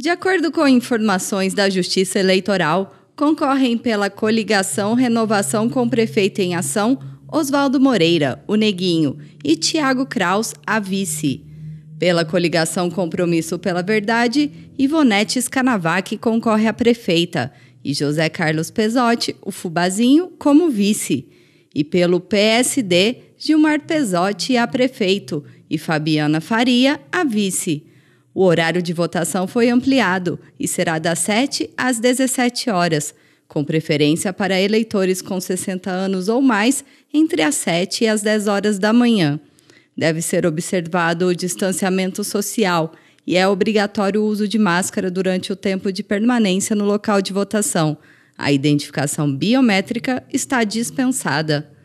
De acordo com informações da Justiça Eleitoral, concorrem pela coligação Renovação com Prefeito em Ação Oswaldo Moreira, o Neguinho, e Tiago Kraus, a vice. Pela coligação Compromisso pela Verdade, Ivonetes Canavac concorre a prefeita e José Carlos Pesotti, o Fubazinho, como vice. E pelo PSD, Gilmar Pesotti a prefeito e Fabiana Faria a vice. O horário de votação foi ampliado e será das 7 às 17 horas, com preferência para eleitores com 60 anos ou mais entre as 7 e as 10 horas da manhã. Deve ser observado o distanciamento social e é obrigatório o uso de máscara durante o tempo de permanência no local de votação. A identificação biométrica está dispensada.